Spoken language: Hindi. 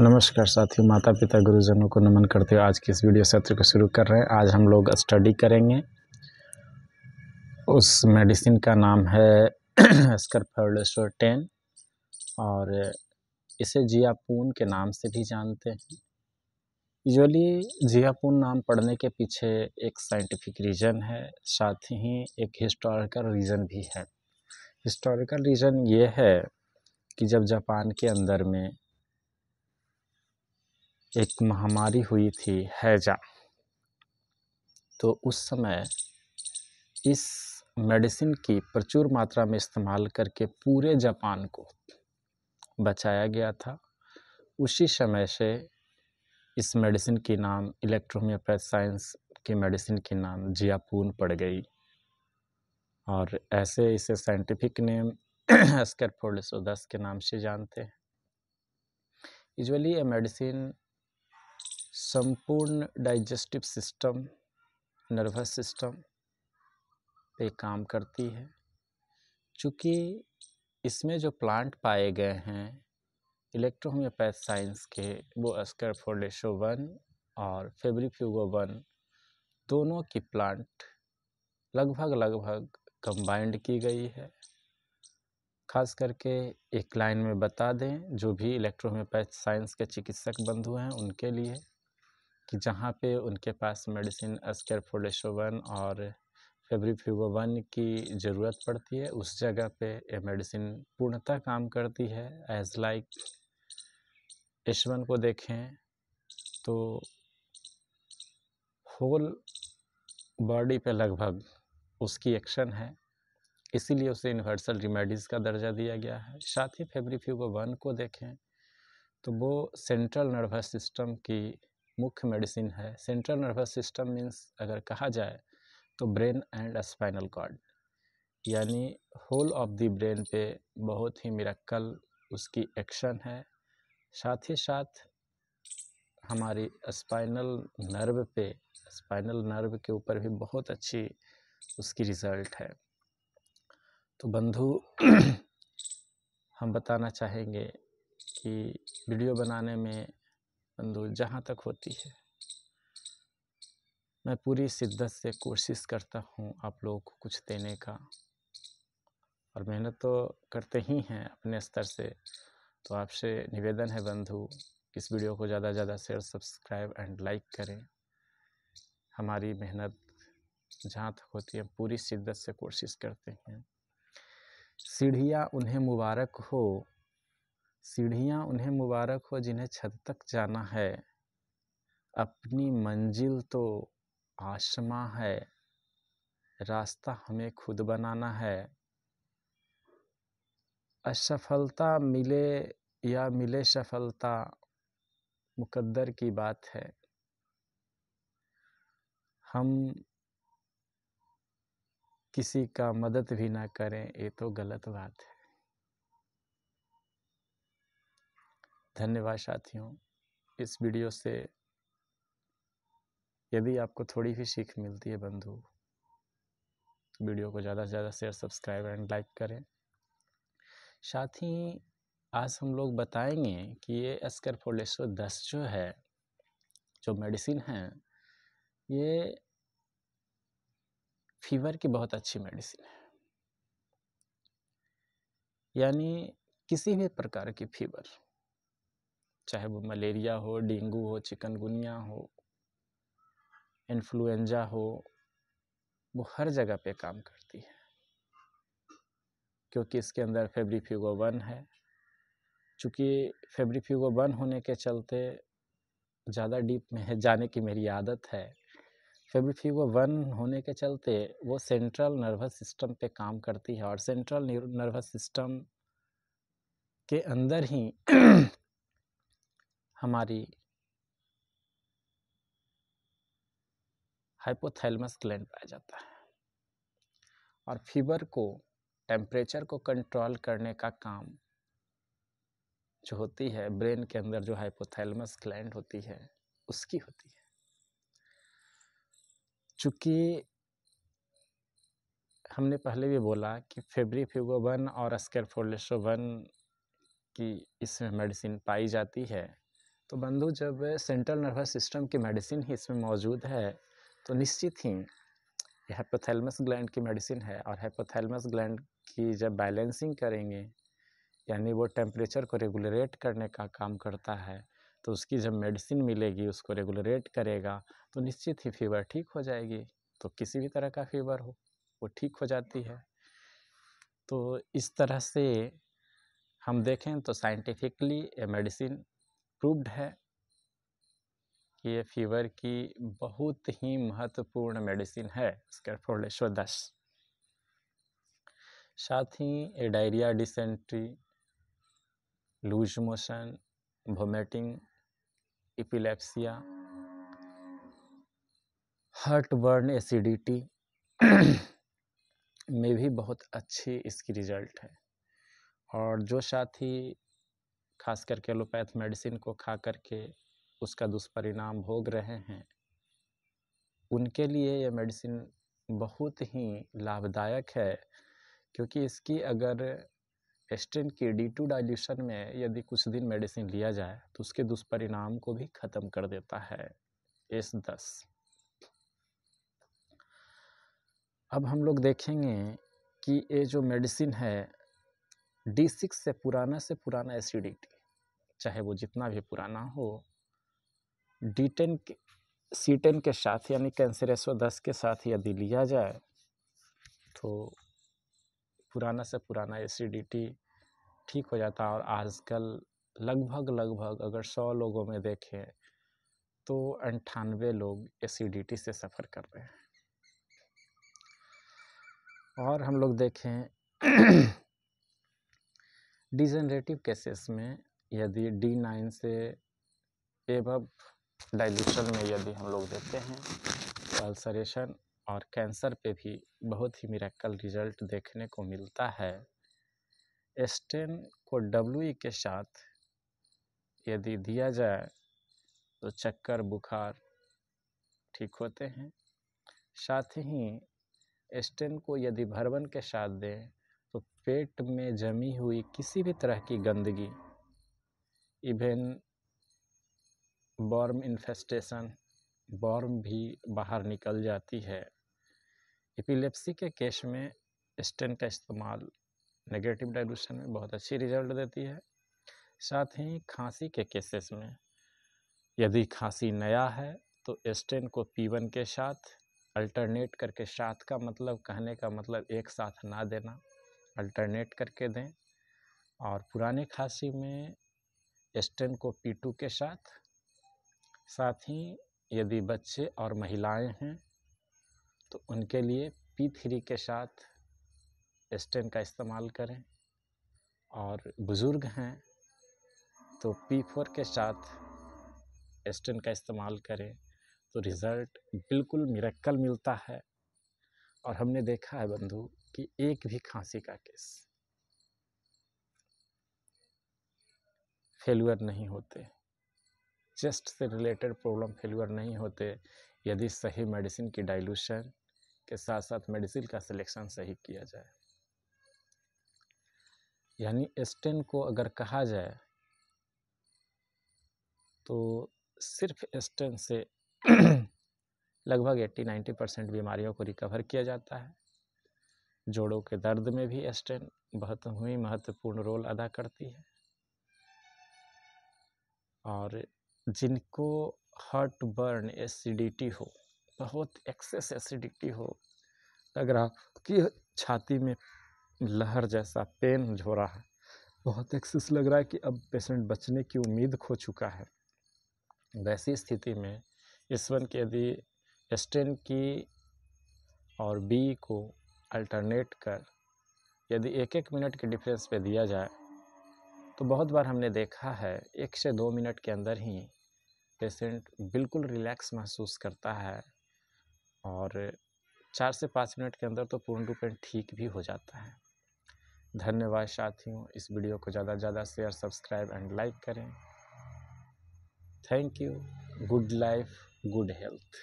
नमस्कार साथियों माता पिता गुरुजनों को नमन करते हुए आज के इस वीडियो सत्र को शुरू कर रहे हैं आज हम लोग स्टडी करेंगे उस मेडिसिन का नाम है टेन और इसे जियापून के नाम से भी जानते हैं यूजली जियापून नाम पढ़ने के पीछे एक साइंटिफिक रीज़न है साथ ही एक हिस्टोरिकल रीज़न भी है हिस्टोरिकल रीज़न ये है कि जब जापान के अंदर में एक महामारी हुई थी हैजा तो उस समय इस मेडिसिन की प्रचुर मात्रा में इस्तेमाल करके पूरे जापान को बचाया गया था उसी समय से इस मेडिसिन की नाम इलेक्ट्रोमियोपैथ साइंस की मेडिसिन के नाम जियापून पड़ गई और ऐसे इसे साइंटिफिक नेम एस्कर के नाम से जानते हैं यूजली ये मेडिसिन संपूर्ण डाइजेस्टिव सिस्टम नर्वस सिस्टम पे काम करती है चूँकि इसमें जो प्लांट पाए गए हैं इलेक्ट्रोहोम्योपैथ साइंस के वो अस्कर फोर्डेशो वन और फेब्रिफ्यूगो वन दोनों की प्लांट लगभग लगभग कंबाइंड की गई है खास करके एक लाइन में बता दें जो भी इलेक्ट्रोहोम्योपैथ साइंस के चिकित्सक बंधु हैं उनके लिए कि जहाँ पे उनके पास मेडिसिन वन और फेबरी वन की ज़रूरत पड़ती है उस जगह पे ये मेडिसिन पूर्णतः काम करती है एज लाइक ईश्वन को देखें तो होल बॉडी पे लगभग उसकी एक्शन है इसीलिए उसे यूनिवर्सल रिमेडीज़ का दर्जा दिया गया है साथ ही फ्यूबो वन को देखें तो वो सेंट्रल नर्वस सिस्टम की मुख्य मेडिसिन है सेंट्रल नर्वस सिस्टम मीन्स अगर कहा जाए तो ब्रेन एंड स्पाइनल कॉर्ड यानी होल ऑफ द ब्रेन पे बहुत ही मिरक्कल उसकी एक्शन है साथ ही साथ हमारी स्पाइनल नर्व पे स्पाइनल नर्व के ऊपर भी बहुत अच्छी उसकी रिज़ल्ट है तो बंधु हम बताना चाहेंगे कि वीडियो बनाने में तंदूल जहाँ तक होती है मैं पूरी शिद्दत से कोशिश करता हूँ आप लोगों को कुछ देने का और मेहनत तो करते ही हैं अपने स्तर से तो आपसे निवेदन है बंधु इस वीडियो को ज़्यादा से ज़्यादा शेयर सब्सक्राइब एंड लाइक करें हमारी मेहनत जहाँ तक होती है पूरी शिद्दत से कोशिश करते हैं सीढ़ियाँ उन्हें मुबारक हो सीढ़ियाँ उन्हें मुबारक हो जिन्हें छत तक जाना है अपनी मंजिल तो आसमां है रास्ता हमें खुद बनाना है असफलता मिले या मिले सफलता मुकद्दर की बात है हम किसी का मदद भी ना करें ये तो गलत बात है धन्यवाद साथियों इस वीडियो से यदि आपको थोड़ी भी सीख मिलती है बंधु वीडियो को ज़्यादा से ज़्यादा शेयर सब्सक्राइब एंड लाइक करें साथ ही आज हम लोग बताएंगे कि ये एस्करफोलेसो दस जो है जो मेडिसिन है ये फीवर की बहुत अच्छी मेडिसिन है यानी किसी भी प्रकार की फीवर चाहे वो मलेरिया हो डेंगू हो चिकनगुनिया हो इन्फ्लुएंजा हो वो हर जगह पे काम करती है क्योंकि इसके अंदर फेब्रिफ्यूगो वन है चूँकि फेब्रिफ्यूगो वन होने के चलते ज़्यादा डीप में जाने की मेरी आदत है फेब्रिफ्यूगो वन होने के चलते वो सेंट्रल नर्वस सिस्टम पे काम करती है और सेंट्रल नर्वस सिस्टम के अंदर ही हमारी हाइपोथैलमस ग्लैंड पाया जाता है और फीवर को टेम्परेचर को कंट्रोल करने का काम जो होती है ब्रेन के अंदर जो हाइपोथैलमस ग्लैंड होती है उसकी होती है चूँकि हमने पहले भी बोला कि फेबरी फ्यूगो और स्केरफोलेसो की इसमें मेडिसिन पाई जाती है तो बंधु जब सेंट्रल नर्वस सिस्टम की मेडिसिन ही इसमें मौजूद है तो निश्चित ही हेपोथेलमस ग्लैंड की मेडिसिन है और हेपोथैलमस ग्लैंड की जब बैलेंसिंग करेंगे यानी वो टेम्परेचर को रेगुलरेट करने का काम करता है तो उसकी जब मेडिसिन मिलेगी उसको रेगुलरेट करेगा तो निश्चित ही फीवर ठीक हो जाएगी तो किसी भी तरह का फीवर हो वो ठीक हो जाती है तो इस तरह से हम देखें तो साइंटिफिकली ये मेडिसिन प्रूव्ड है ये फीवर की बहुत ही महत्वपूर्ण मेडिसिन है स्कैफोल्डेश्वर दस साथ ही diarrhoea dysentery loose motion vomiting इपिलेप्सिया हर्ट बर्न एसिडिटी में भी बहुत अच्छी इसकी रिजल्ट है और जो साथी खास करके एलोपैथ मेडिसिन को खा करके उसका दुष्परिणाम भोग रहे हैं उनके लिए यह मेडिसिन बहुत ही लाभदायक है क्योंकि इसकी अगर एस्ट्रिन की डी टू डाइल्यूशन में यदि कुछ दिन मेडिसिन लिया जाए तो उसके दुष्परिणाम को भी ख़त्म कर देता है एस दस अब हम लोग देखेंगे कि ये जो मेडिसिन है डी सिक्स से पुराना से पुराना एसिडिटी चाहे वो जितना भी पुराना हो डी टेन के सी टेन के साथ यानी कैंसर एसो दस के साथ यदि लिया जाए तो पुराना से पुराना एसिडिटी ठीक हो जाता है और आजकल लगभग लगभग अगर सौ लोगों में देखें तो अंठानवे लोग एसिडिटी से सफ़र कर रहे हैं और हम लोग देखें डिजेनरेटिव केसेस में यदि डी नाइन से एब डाइल्यूशन में यदि हम लोग देते हैं तो अल्सरेशन और कैंसर पे भी बहुत ही मिरेकल रिजल्ट देखने को मिलता है एस्टेन को डब्ल्यू e के साथ यदि दिया जाए तो चक्कर बुखार ठीक होते हैं साथ ही एस्टेन को यदि भरवन के साथ दें तो पेट में जमी हुई किसी भी तरह की गंदगी इवेन बॉर्म इन्फेस्टेशन बॉर्म भी बाहर निकल जाती है एपिलेप्सी के केस में स्टेंट का इस्तेमाल नेगेटिव डायलूशन में बहुत अच्छी रिजल्ट देती है साथ ही खांसी के केसेस में यदि खांसी नया है तो स्टेन को पीवन के साथ अल्टरनेट करके साथ का मतलब कहने का मतलब एक साथ ना देना अल्टरनेट करके दें और पुराने खांसी में स्टेन को पी टू के साथ साथ ही यदि बच्चे और महिलाएं हैं तो उनके लिए पी थ्री के साथ स्टेन का इस्तेमाल करें और बुज़ुर्ग हैं तो पी फोर के साथ स्टेन का इस्तेमाल करें तो रिज़ल्ट बिल्कुल मिरक्कल मिलता है और हमने देखा है बंधु कि एक भी खांसी का केस फेलुअर नहीं होते चेस्ट से रिलेटेड प्रॉब्लम फेलुअर नहीं होते यदि सही मेडिसिन की डाइल्यूशन के साथ साथ मेडिसिन का सिलेक्शन सही किया जाए यानी स्टेन को अगर कहा जाए तो सिर्फ स्टेन से लगभग 80-90 परसेंट बीमारियों को रिकवर किया जाता है जोड़ों के दर्द में भी स्टेन बहुत ही महत्वपूर्ण रोल अदा करती है और जिनको हार्ट बर्न एसिडिटी हो बहुत एक्सेस एसिडिटी हो लग रहा कि छाती में लहर जैसा पेन हो रहा है बहुत एक्सेस लग रहा है कि अब पेशेंट बचने की उम्मीद खो चुका है वैसी स्थिति में इस वन के यदि स्टेन की और बी को अल्टरनेट कर यदि एक एक मिनट के डिफरेंस पे दिया जाए तो बहुत बार हमने देखा है एक से दो मिनट के अंदर ही पेशेंट बिल्कुल रिलैक्स महसूस करता है और चार से पाँच मिनट के अंदर तो पूर्ण रूप ठीक भी हो जाता है धन्यवाद साथियों इस वीडियो को ज़्यादा से ज़्यादा शेयर सब्सक्राइब एंड लाइक करें thank you good life good health